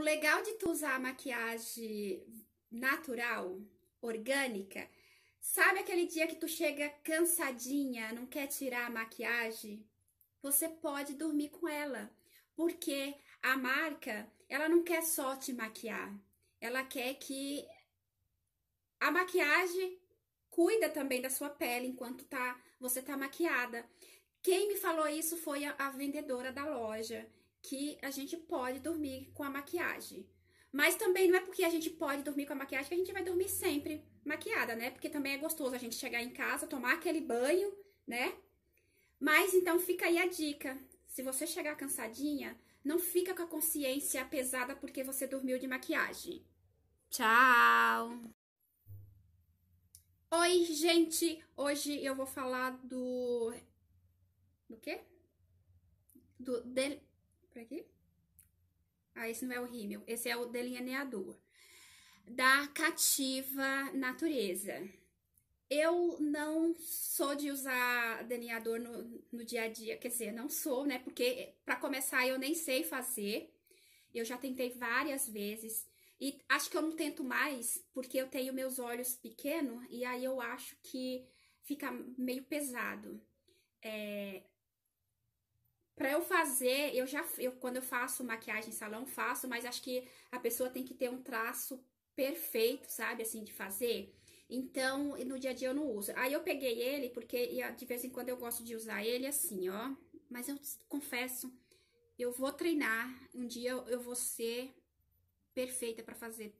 O legal de tu usar a maquiagem natural, orgânica, sabe aquele dia que tu chega cansadinha, não quer tirar a maquiagem? Você pode dormir com ela, porque a marca, ela não quer só te maquiar, ela quer que a maquiagem cuida também da sua pele enquanto tá, você tá maquiada. Quem me falou isso foi a, a vendedora da loja que a gente pode dormir com a maquiagem. Mas também não é porque a gente pode dormir com a maquiagem que a gente vai dormir sempre maquiada, né? Porque também é gostoso a gente chegar em casa, tomar aquele banho, né? Mas então fica aí a dica. Se você chegar cansadinha, não fica com a consciência pesada porque você dormiu de maquiagem. Tchau! Oi, gente! Hoje eu vou falar do. Do quê? Do. De por aqui. Ah, esse não é o rímel, esse é o delineador. Da cativa natureza. Eu não sou de usar delineador no, no dia a dia, quer dizer, não sou, né? Porque, para começar, eu nem sei fazer. Eu já tentei várias vezes. E acho que eu não tento mais, porque eu tenho meus olhos pequenos, e aí eu acho que fica meio pesado. É, para eu fazer, eu já eu, quando eu faço maquiagem salão, faço, mas acho que a pessoa tem que ter um traço perfeito, sabe, assim de fazer. Então, no dia a dia eu não uso. Aí eu peguei ele porque de vez em quando eu gosto de usar ele assim, ó. Mas eu confesso, eu vou treinar, um dia eu vou ser perfeita para fazer.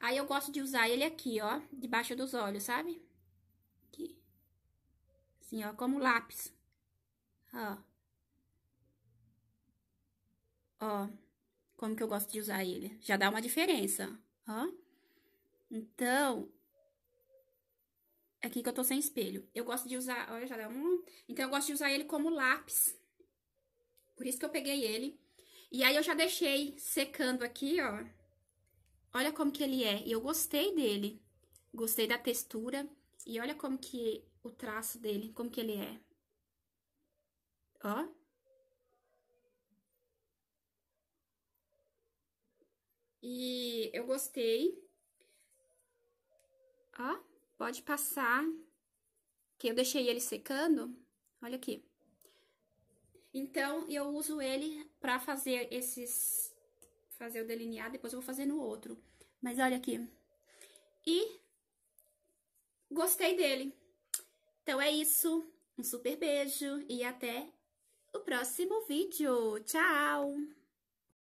Aí eu gosto de usar ele aqui, ó, debaixo dos olhos, sabe? Aqui. Assim, ó, como lápis. Ó. Ó. Como que eu gosto de usar ele. Já dá uma diferença, ó. Então, é aqui que eu tô sem espelho. Eu gosto de usar, olha, já dá um... Então, eu gosto de usar ele como lápis. Por isso que eu peguei ele. E aí, eu já deixei secando aqui, ó. Olha como que ele é. E eu gostei dele. Gostei da textura. E olha como que o traço dele, como que ele é. Hã? E eu gostei. Ó, pode passar, que eu deixei ele secando. Olha aqui. Então, eu uso ele pra fazer esses... Fazer o delineado, depois eu vou fazer no outro. Mas olha aqui. E gostei dele. Então, é isso. Um super beijo e até próximo vídeo. Tchau!